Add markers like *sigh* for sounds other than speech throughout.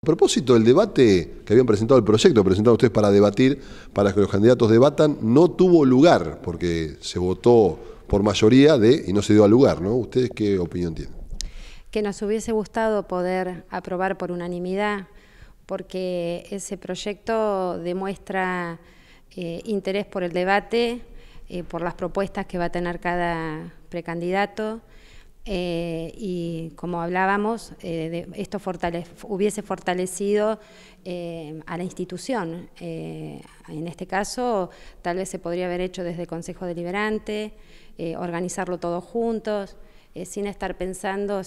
A propósito del debate que habían presentado el proyecto, presentado ustedes para debatir, para que los candidatos debatan, no tuvo lugar, porque se votó por mayoría de y no se dio al lugar, ¿no? ¿Ustedes qué opinión tienen? Que nos hubiese gustado poder aprobar por unanimidad, porque ese proyecto demuestra eh, interés por el debate, eh, por las propuestas que va a tener cada precandidato. Eh, y como hablábamos, eh, esto hubiese fortalecido eh, a la institución. en este caso, tal vez se podría haber hecho desde el Consejo Deliberante, organizarlo todos juntos, sin estar pensando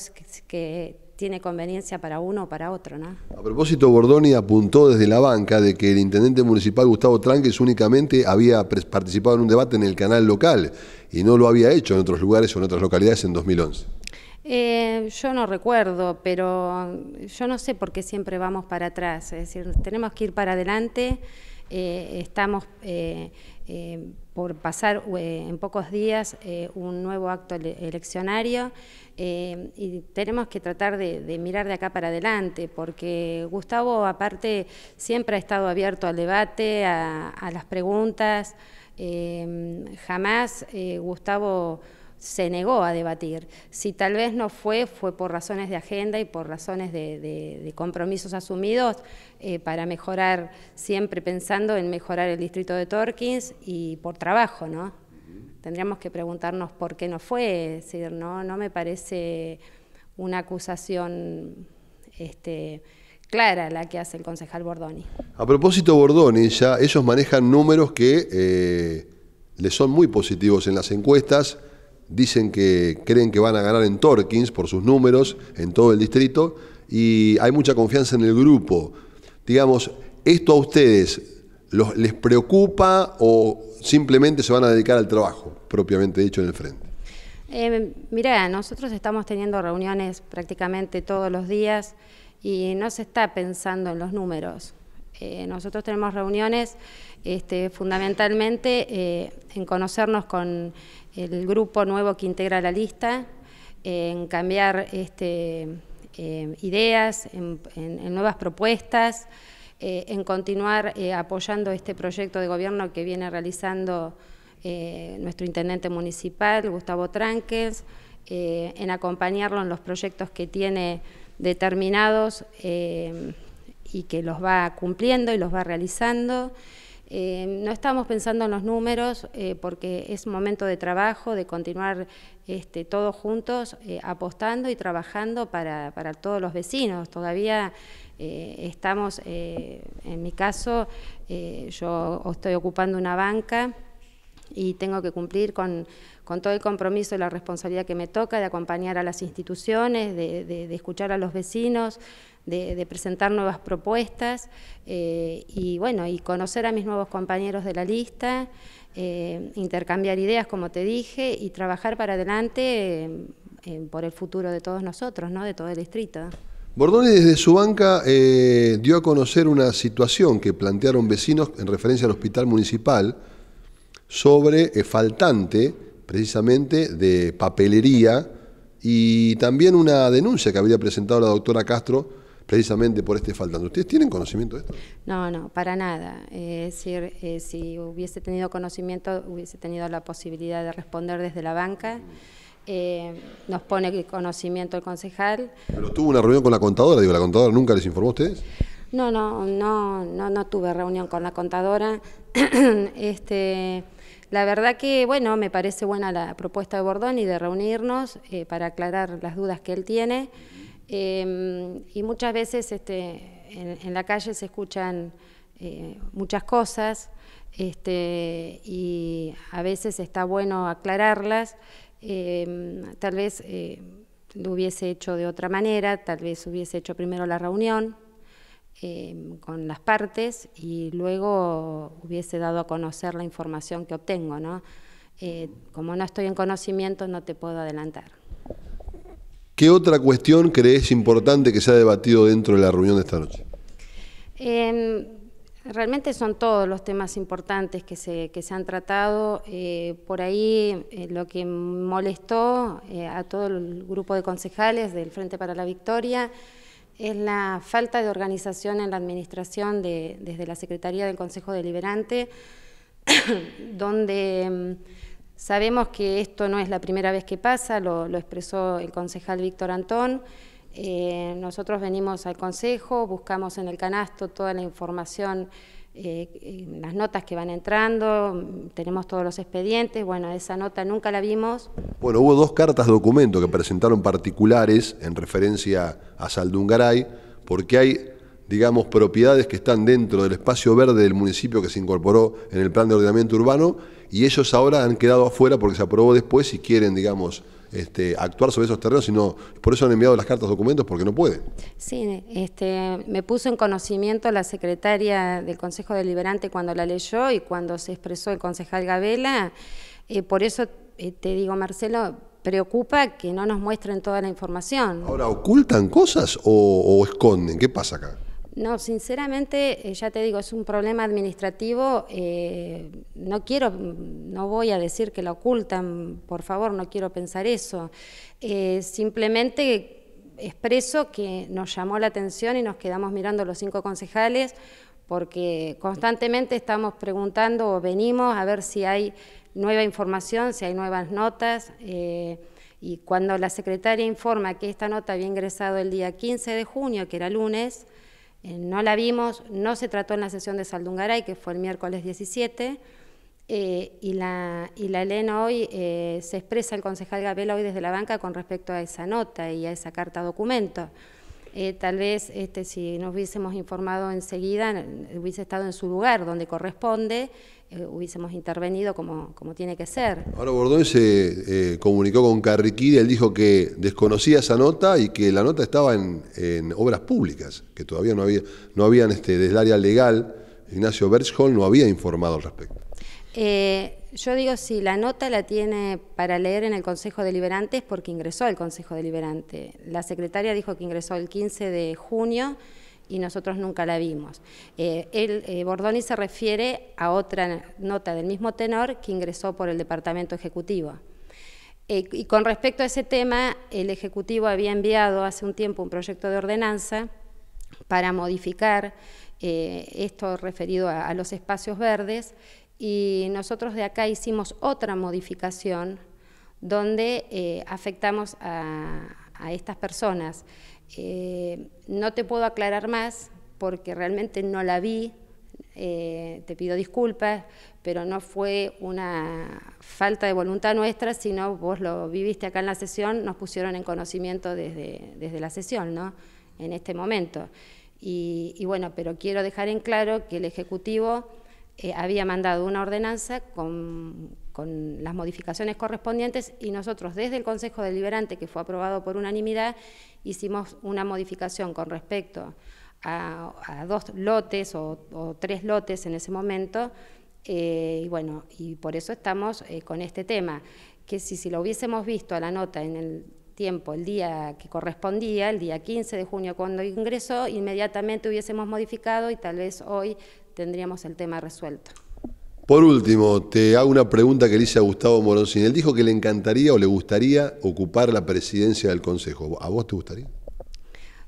que tiene conveniencia para uno o para otro. ¿no? A propósito, Bordoni apuntó desde la banca de que el intendente municipal Gustavo Tranques únicamente había participado en un debate en el canal local y no lo había hecho en otros lugares o en otras localidades en 2011. Eh, yo no recuerdo, pero yo no sé por qué siempre vamos para atrás. Es decir, tenemos que ir para adelante. Eh, estamos eh, eh, por pasar en pocos días un nuevo acto eleccionario y tenemos que tratar de, mirar de acá para adelante, porque Gustavo aparte siempre ha estado abierto al debate, a las preguntas, jamás Gustavo se negó a debatir. Si tal vez no fue, fue por razones de agenda y por razones de, compromisos asumidos eh, para mejorar, siempre pensando en mejorar el distrito de Torkins y por trabajo, ¿no? Tendríamos que preguntarnos por qué no fue, no, no me parece una acusación este, clara la que hace el concejal Bordoni. A propósito, Bordoni, ya ellos manejan números que eh, le son muy positivos en las encuestas dicen que creen que van a ganar en Torkins por sus números en todo el distrito y hay mucha confianza en el grupo. Digamos, ¿esto a ustedes los, les preocupa o simplemente se van a dedicar al trabajo, propiamente dicho, en el frente? Eh, mira, nosotros estamos teniendo reuniones prácticamente todos los días y no se está pensando en los números. Eh, nosotros tenemos reuniones este, fundamentalmente eh, en conocernos con el grupo nuevo que integra la lista, eh, en cambiar este, ideas, en, nuevas propuestas, en continuar apoyando este proyecto de gobierno que viene realizando nuestro intendente municipal, Gustavo Tranquels, en acompañarlo en los proyectos que tiene determinados y que los va cumpliendo y los va realizando. Eh, no estamos pensando en los números eh, porque es momento de trabajo, de continuar este, todos juntos eh, apostando y trabajando para, todos los vecinos. Todavía estamos, en mi caso, yo estoy ocupando una banca y tengo que cumplir con, todo el compromiso y la responsabilidad que me toca de acompañar a las instituciones, de, escuchar a los vecinos, de, presentar nuevas propuestas eh, y bueno, y conocer a mis nuevos compañeros de la lista, eh, intercambiar ideas, como te dije, y trabajar para adelante eh, por el futuro de todos nosotros, de todo el distrito. Bordoni desde su banca dio a conocer una situación que plantearon vecinos en referencia al hospital municipal sobre el eh, faltante precisamente de papelería y también una denuncia que había presentado la doctora Castro precisamente por este faltante. ¿Ustedes tienen conocimiento de esto? No, no, para nada. es decir, eh, si hubiese tenido conocimiento, hubiese tenido la posibilidad de responder desde la banca. Eh, nos pone el conocimiento el concejal. ¿Pero tuvo una reunión con la contadora? Digo, ¿la contadora nunca les informó a ustedes? No, no, no, no, no tuve reunión con la contadora. *clears throat* este la verdad que, bueno, me parece buena la propuesta de Bordón y de reunirnos eh, para aclarar las dudas que él tiene. Eh, y muchas veces este, en, la calle se escuchan eh, muchas cosas este, y a veces está bueno aclararlas. tal vez lo hubiese hecho de otra manera, tal vez hubiese hecho primero la reunión, Em, con las partes y luego hubiese dado a conocer la información que obtengo. ¿no? Eh, como no estoy en conocimiento, no te puedo adelantar. ¿Qué otra cuestión crees importante que se ha debatido dentro de la reunión de esta noche? Em, realmente son todos los temas importantes que se, que se han tratado. Eh, por ahí eh, lo que molestó a todo el grupo de concejales del Frente para la Victoria es la falta de organización en la administración de, desde la Secretaría del Consejo Deliberante, *coughs* donde mm, sabemos que esto no es la primera vez que pasa, lo, expresó el concejal Víctor Antón. Eh, nosotros venimos al Consejo, buscamos en el canasto toda la información eh, las notas que van entrando, tenemos todos los expedientes, bueno, esa nota nunca la vimos. Bueno, hubo dos cartas documento que presentaron particulares en referencia a Saldungaray, porque hay, digamos, propiedades que están dentro del espacio verde del municipio que se incorporó en el plan de ordenamiento urbano y ellos ahora han quedado afuera porque se aprobó después y quieren, digamos, este, actuar sobre esos terrenos, sino por eso han enviado las cartas documentos, porque no pueden. Sí, este, me puso en conocimiento la secretaria del Consejo Deliberante cuando la leyó y cuando se expresó el concejal Gabela. Eh, por eso eh, te digo, Marcelo, preocupa que no nos muestren toda la información. Ahora, ¿ocultan cosas o esconden? ¿Qué pasa acá? No, sinceramente, eh, ya te digo, es un problema administrativo. Eh, no quiero, mm, no voy a decir que lo ocultan, por favor, no quiero pensar eso. Eh, simplemente expreso que nos llamó la atención y nos quedamos mirando los cinco concejales porque constantemente estamos preguntando o venimos a ver si hay nueva información, si hay nuevas notas. y cuando la secretaria informa que esta nota había ingresado el día 15 de junio, que era lunes, eh, no la vimos, no se trató en la sesión de Saldungaray, que fue el miércoles 17, eh, y, la, y la Elena hoy eh, se expresa el concejal Gabela hoy desde la banca con respecto a esa nota y a esa carta documento. Eh, tal vez este, si nos hubiésemos informado enseguida, hubiese estado en su lugar donde corresponde, eh, hubiésemos intervenido como, como, tiene que ser. Ahora Bordón se eh, comunicó con Carriquí, él dijo que desconocía esa nota y que la nota estaba en, obras públicas, que todavía no, había, no habían, este, desde el área legal, Ignacio Berchhol no había informado al respecto. Yo digo, si la nota la tiene para leer en el Consejo Deliberante es porque ingresó al Consejo Deliberante. La secretaria dijo que ingresó el 15 de junio y nosotros nunca la vimos. Eh, eh, Bordoni se refiere a otra nota del mismo tenor que ingresó por el Departamento Ejecutivo. Eh, y con respecto a ese tema, el Ejecutivo había enviado hace un tiempo un proyecto de ordenanza para modificar esto referido a los espacios verdes y nosotros de acá hicimos otra modificación donde eh, afectamos a, estas personas. Eh, no te puedo aclarar más porque realmente no la vi, eh, te pido disculpas, pero no fue una falta de voluntad nuestra, sino vos lo viviste acá en la sesión, nos pusieron en conocimiento desde, la sesión, ¿no? En este momento. y bueno, pero quiero dejar en claro que el Ejecutivo eh, había mandado una ordenanza con, las modificaciones correspondientes y nosotros desde el Consejo Deliberante, que fue aprobado por unanimidad, hicimos una modificación con respecto a, dos lotes o, tres lotes en ese momento. Eh, y bueno, y por eso estamos eh, con este tema, que si, si lo hubiésemos visto a la nota en el tiempo, el día que correspondía, el día 15 de junio cuando ingresó, inmediatamente hubiésemos modificado y tal vez hoy tendríamos el tema resuelto. Por último, te hago una pregunta que le hice a Gustavo Morosín. Él dijo que le encantaría o le gustaría ocupar la presidencia del Consejo. ¿A vos te gustaría?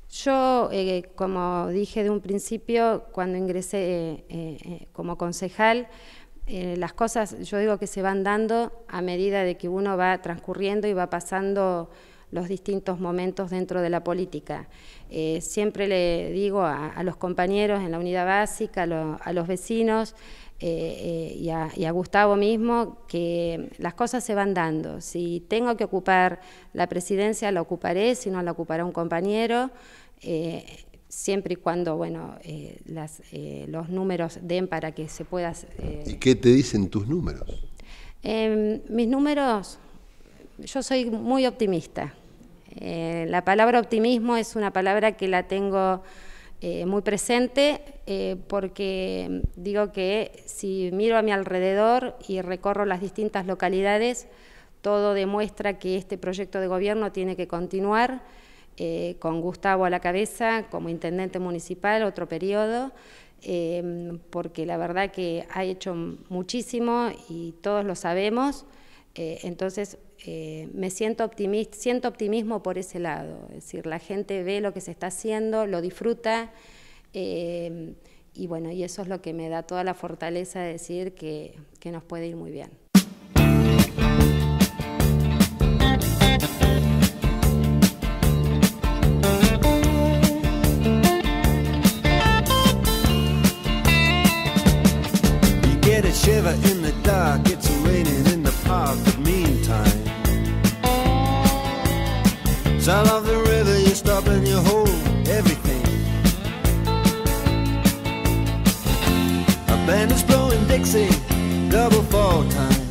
Yo, eh, como dije de un principio, cuando ingresé eh, eh, como concejal, las cosas yo digo que se van dando a medida de que uno va transcurriendo y va pasando los distintos momentos dentro de la política. Eh, siempre le digo a, los compañeros en la unidad básica, a, los vecinos eh, eh, y, a, Gustavo mismo que las cosas se van dando. Si tengo que ocupar la presidencia, la ocuparé, si no la ocupará un compañero. siempre y cuando bueno los números den para que se pueda... ¿Y qué te dicen tus números? Em, mis números, yo soy muy optimista. Eh, la palabra optimismo es una palabra que la tengo eh, muy presente eh, porque digo que si miro a mi alrededor y recorro las distintas localidades, todo demuestra que este proyecto de gobierno tiene que continuar con Gustavo a la cabeza como intendente municipal otro periodo. porque la verdad que ha hecho muchísimo y todos lo sabemos, entonces eh, me siento optimista, siento optimismo por ese lado, es decir, la gente ve lo que se está haciendo, lo disfruta, eh, y bueno, y eso es lo que me da toda la fortaleza de decir que, que nos puede ir muy bien. Sound of the river, you stop and you hold everything. A band is blowing Dixie, double fall time.